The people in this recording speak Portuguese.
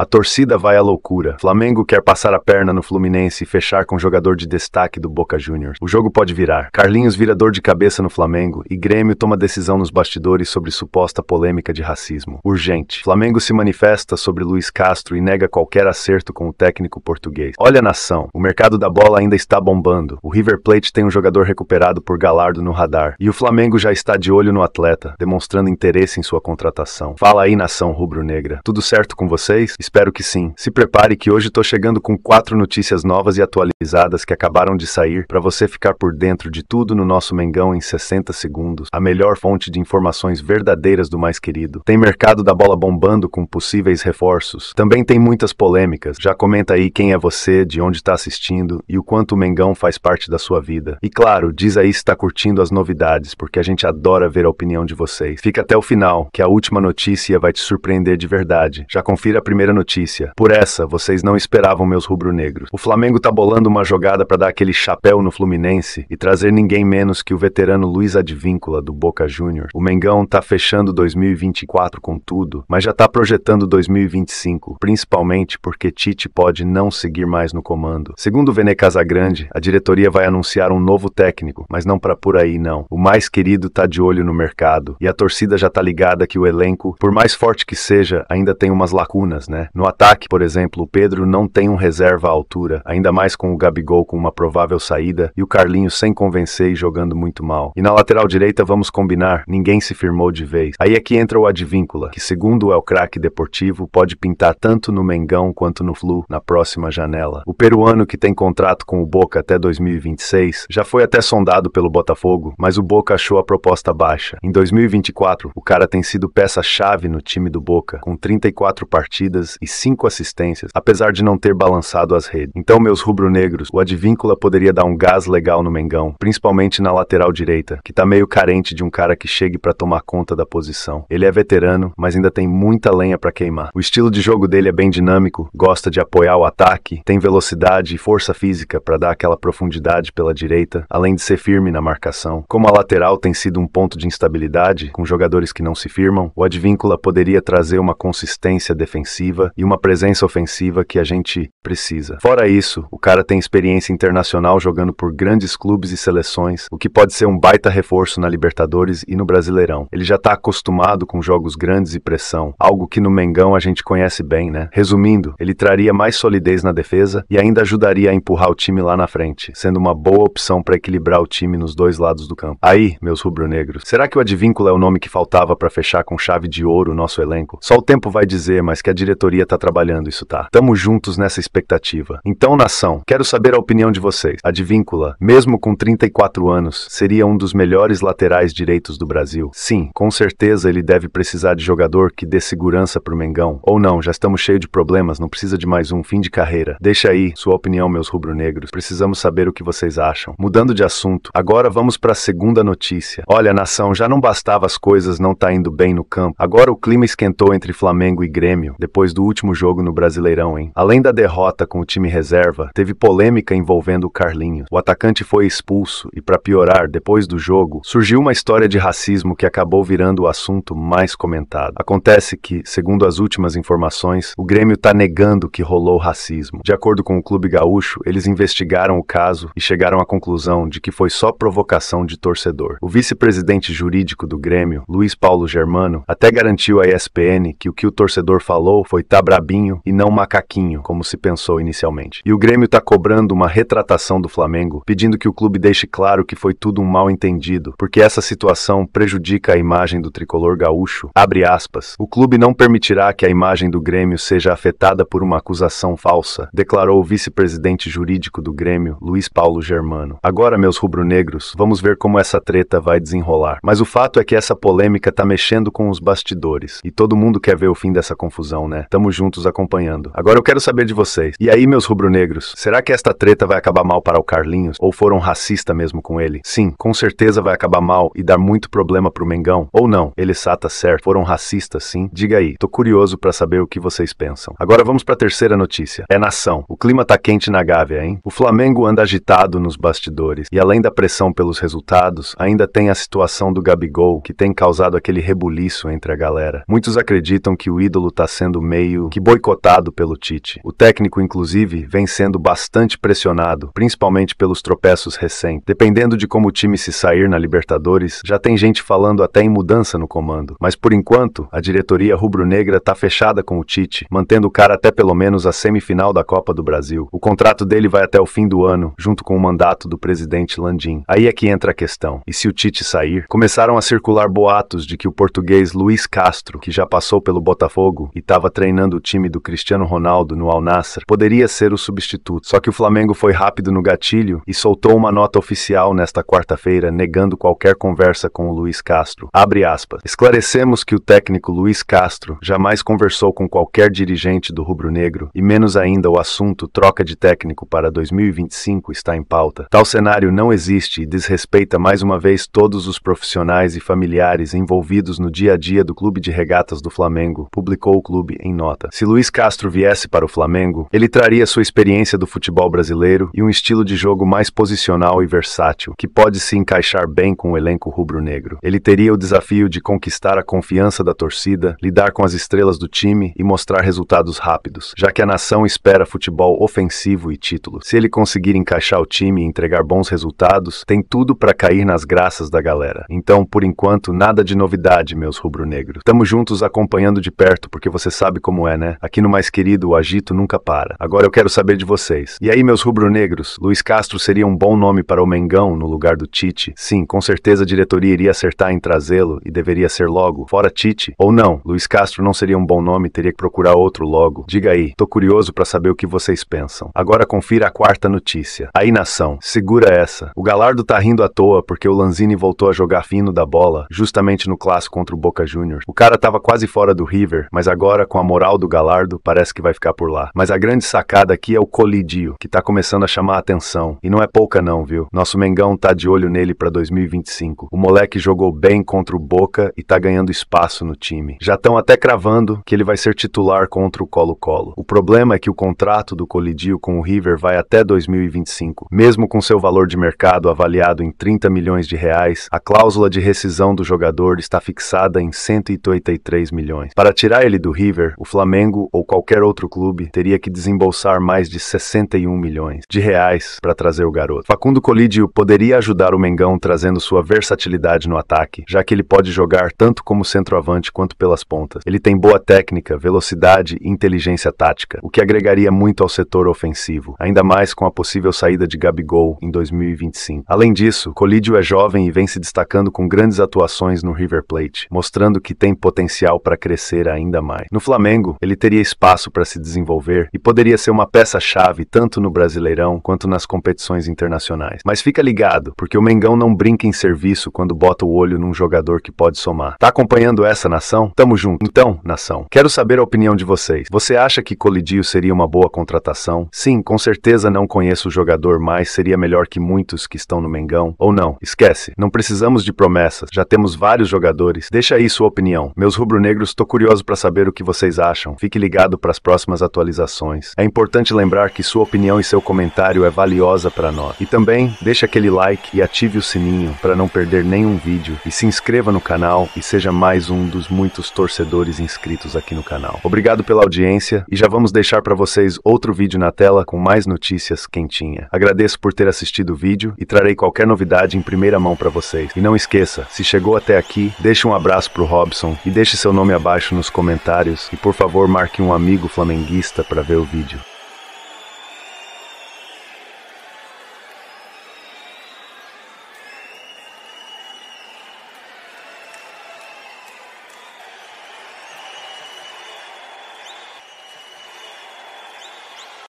A torcida vai à loucura. Flamengo quer passar a perna no Fluminense e fechar com jogador de destaque do Boca Juniors. O jogo pode virar. Carlinhos vira dor de cabeça no Flamengo e Grêmio toma decisão nos bastidores sobre suposta polêmica de racismo. Urgente. Flamengo se manifesta sobre Luiz Castro e nega qualquer acerto com o técnico português. Olha nação, o mercado da bola ainda está bombando. O River Plate tem um jogador recuperado por Galardo no radar e o Flamengo já está de olho no atleta, demonstrando interesse em sua contratação. Fala aí nação rubro-negra. Tudo certo com vocês? Espero que sim. Se prepare que hoje estou chegando com quatro notícias novas e atualizadas que acabaram de sair para você ficar por dentro de tudo no nosso Mengão em 60 segundos. A melhor fonte de informações verdadeiras do mais querido. Tem mercado da bola bombando com possíveis reforços. Também tem muitas polêmicas. Já comenta aí quem é você, de onde está assistindo e o quanto o Mengão faz parte da sua vida. E claro, diz aí se está curtindo as novidades, porque a gente adora ver a opinião de vocês. Fica até o final, que a última notícia vai te surpreender de verdade. Já confira a primeira notícia. Por essa, vocês não esperavam meus rubro-negros. O Flamengo tá bolando uma jogada para dar aquele chapéu no Fluminense e trazer ninguém menos que o veterano Luiz Advíncula, do Boca Júnior. O Mengão tá fechando 2024 com tudo, mas já tá projetando 2025, principalmente porque Tite pode não seguir mais no comando. Segundo Vene Casagrande, a diretoria vai anunciar um novo técnico, mas não para por aí não. O mais querido tá de olho no mercado e a torcida já tá ligada que o elenco, por mais forte que seja, ainda tem umas lacunas, né? No ataque, por exemplo, o Pedro não tem um reserva à altura, ainda mais com o Gabigol com uma provável saída e o Carlinho sem convencer e jogando muito mal. E na lateral direita, vamos combinar, ninguém se firmou de vez. Aí é que entra o Advíncula, que segundo é o craque deportivo, pode pintar tanto no Mengão quanto no Flu na próxima janela. O peruano que tem contrato com o Boca até 2026 já foi até sondado pelo Botafogo, mas o Boca achou a proposta baixa. Em 2024, o cara tem sido peça-chave no time do Boca, com 34 partidas e 5 assistências, apesar de não ter balançado as redes. Então, meus rubro-negros, o Advíncula poderia dar um gás legal no Mengão, principalmente na lateral direita, que tá meio carente de um cara que chegue para tomar conta da posição. Ele é veterano, mas ainda tem muita lenha para queimar. O estilo de jogo dele é bem dinâmico, gosta de apoiar o ataque, tem velocidade e força física para dar aquela profundidade pela direita, além de ser firme na marcação. Como a lateral tem sido um ponto de instabilidade, com jogadores que não se firmam, o Advíncula poderia trazer uma consistência defensiva e uma presença ofensiva que a gente precisa. Fora isso, o cara tem experiência internacional jogando por grandes clubes e seleções, o que pode ser um baita reforço na Libertadores e no Brasileirão. Ele já está acostumado com jogos grandes e pressão, algo que no Mengão a gente conhece bem, né? Resumindo, ele traria mais solidez na defesa e ainda ajudaria a empurrar o time lá na frente, sendo uma boa opção para equilibrar o time nos dois lados do campo. Aí, meus rubro-negros, será que o Advíncula é o nome que faltava para fechar com chave de ouro o nosso elenco? Só o tempo vai dizer, mas que a diretoria diretoria está trabalhando isso, tá? Tamo juntos nessa expectativa. Então, nação, quero saber a opinião de vocês. Advíncula, mesmo com 34 anos, seria um dos melhores laterais direitos do Brasil? Sim, com certeza ele deve precisar de jogador que dê segurança pro Mengão. Ou não, já estamos cheio de problemas, não precisa de mais um fim de carreira. Deixa aí sua opinião, meus rubro-negros. Precisamos saber o que vocês acham. Mudando de assunto, agora vamos para a segunda notícia. Olha, nação, já não bastava as coisas não tá indo bem no campo. Agora o clima esquentou entre Flamengo e Grêmio depois do do último jogo no Brasileirão, hein? Além da derrota com o time reserva, teve polêmica envolvendo o Carlinhos. O atacante foi expulso e, para piorar, depois do jogo, surgiu uma história de racismo que acabou virando o assunto mais comentado. Acontece que, segundo as últimas informações, o Grêmio está negando que rolou racismo. De acordo com o Clube Gaúcho, eles investigaram o caso e chegaram à conclusão de que foi só provocação de torcedor. O vice-presidente jurídico do Grêmio, Luiz Paulo Germano, até garantiu à ESPN que o que o torcedor falou foi tá brabinho e não macaquinho, como se pensou inicialmente. E o Grêmio tá cobrando uma retratação do Flamengo, pedindo que o clube deixe claro que foi tudo um mal entendido, porque essa situação prejudica a imagem do tricolor gaúcho. Abre aspas. O clube não permitirá que a imagem do Grêmio seja afetada por uma acusação falsa, declarou o vice-presidente jurídico do Grêmio, Luiz Paulo Germano. Agora, meus rubro-negros, vamos ver como essa treta vai desenrolar. Mas o fato é que essa polêmica tá mexendo com os bastidores e todo mundo quer ver o fim dessa confusão, né? estamos juntos acompanhando. Agora eu quero saber de vocês. E aí, meus rubro-negros, será que esta treta vai acabar mal para o Carlinhos? Ou foram racista mesmo com ele? Sim, com certeza vai acabar mal e dar muito problema pro Mengão. Ou não, ele sata tá certo, foram racistas sim? Diga aí, tô curioso para saber o que vocês pensam. Agora vamos para a terceira notícia. É nação. O clima tá quente na Gávea, hein? O Flamengo anda agitado nos bastidores e além da pressão pelos resultados, ainda tem a situação do Gabigol que tem causado aquele rebuliço entre a galera. Muitos acreditam que o ídolo tá sendo meio meio que boicotado pelo Tite. O técnico, inclusive, vem sendo bastante pressionado, principalmente pelos tropeços recentes. Dependendo de como o time se sair na Libertadores, já tem gente falando até em mudança no comando. Mas por enquanto, a diretoria rubro-negra está fechada com o Tite, mantendo o cara até pelo menos a semifinal da Copa do Brasil. O contrato dele vai até o fim do ano, junto com o mandato do presidente Landim. Aí é que entra a questão. E se o Tite sair? Começaram a circular boatos de que o português Luiz Castro, que já passou pelo Botafogo e estava treinando treinando o time do Cristiano Ronaldo no Al Nassr, poderia ser o substituto. Só que o Flamengo foi rápido no gatilho e soltou uma nota oficial nesta quarta-feira negando qualquer conversa com o Luiz Castro. Abre aspas. Esclarecemos que o técnico Luiz Castro jamais conversou com qualquer dirigente do rubro-negro e menos ainda o assunto troca de técnico para 2025 está em pauta. Tal cenário não existe e desrespeita mais uma vez todos os profissionais e familiares envolvidos no dia a dia do clube de regatas do Flamengo, publicou o clube em nota nota. Se Luiz Castro viesse para o Flamengo, ele traria sua experiência do futebol brasileiro e um estilo de jogo mais posicional e versátil, que pode se encaixar bem com o elenco rubro-negro. Ele teria o desafio de conquistar a confiança da torcida, lidar com as estrelas do time e mostrar resultados rápidos, já que a nação espera futebol ofensivo e título. Se ele conseguir encaixar o time e entregar bons resultados, tem tudo para cair nas graças da galera. Então, por enquanto, nada de novidade, meus rubro-negros. Tamo juntos acompanhando de perto porque você sabe como como é, né? Aqui no Mais Querido, o agito nunca para. Agora eu quero saber de vocês. E aí, meus rubro-negros, Luiz Castro seria um bom nome para o Mengão no lugar do Tite? Sim, com certeza a diretoria iria acertar em trazê-lo e deveria ser logo. Fora Tite? Ou não? Luiz Castro não seria um bom nome, teria que procurar outro logo. Diga aí, tô curioso para saber o que vocês pensam. Agora confira a quarta notícia. Aí, nação, segura essa. O Galardo tá rindo à toa porque o Lanzini voltou a jogar fino da bola, justamente no clássico contra o Boca Juniors. O cara tava quase fora do River, mas agora com a moral moral do Galardo parece que vai ficar por lá. Mas a grande sacada aqui é o Colidio, que tá começando a chamar a atenção. E não é pouca não, viu? Nosso Mengão tá de olho nele para 2025. O moleque jogou bem contra o Boca e tá ganhando espaço no time. Já estão até cravando que ele vai ser titular contra o Colo-Colo. O problema é que o contrato do Colidio com o River vai até 2025. Mesmo com seu valor de mercado avaliado em 30 milhões de reais, a cláusula de rescisão do jogador está fixada em 183 milhões. Para tirar ele do River, o Flamengo ou qualquer outro clube teria que desembolsar mais de 61 milhões de reais para trazer o garoto. Facundo Colídio poderia ajudar o Mengão trazendo sua versatilidade no ataque, já que ele pode jogar tanto como centroavante quanto pelas pontas. Ele tem boa técnica, velocidade e inteligência tática, o que agregaria muito ao setor ofensivo, ainda mais com a possível saída de Gabigol em 2025. Além disso, Colídio é jovem e vem se destacando com grandes atuações no River Plate, mostrando que tem potencial para crescer ainda mais. No Flamengo, Flamengo, ele teria espaço para se desenvolver e poderia ser uma peça-chave tanto no Brasileirão quanto nas competições internacionais. Mas fica ligado, porque o Mengão não brinca em serviço quando bota o olho num jogador que pode somar. Tá acompanhando essa nação? Tamo junto. Então, nação, quero saber a opinião de vocês. Você acha que Colidio seria uma boa contratação? Sim, com certeza não conheço o jogador, mas seria melhor que muitos que estão no Mengão. Ou não? Esquece, não precisamos de promessas, já temos vários jogadores. Deixa aí sua opinião. Meus rubro-negros, tô curioso para saber o que vocês acham acham. Fique ligado para as próximas atualizações. É importante lembrar que sua opinião e seu comentário é valiosa para nós. E também deixe aquele like e ative o sininho para não perder nenhum vídeo. E se inscreva no canal e seja mais um dos muitos torcedores inscritos aqui no canal. Obrigado pela audiência e já vamos deixar para vocês outro vídeo na tela com mais notícias quentinha. Agradeço por ter assistido o vídeo e trarei qualquer novidade em primeira mão para vocês. E não esqueça, se chegou até aqui, deixe um abraço pro Robson e deixe seu nome abaixo nos comentários e por favor, marque um amigo flamenguista para ver o vídeo.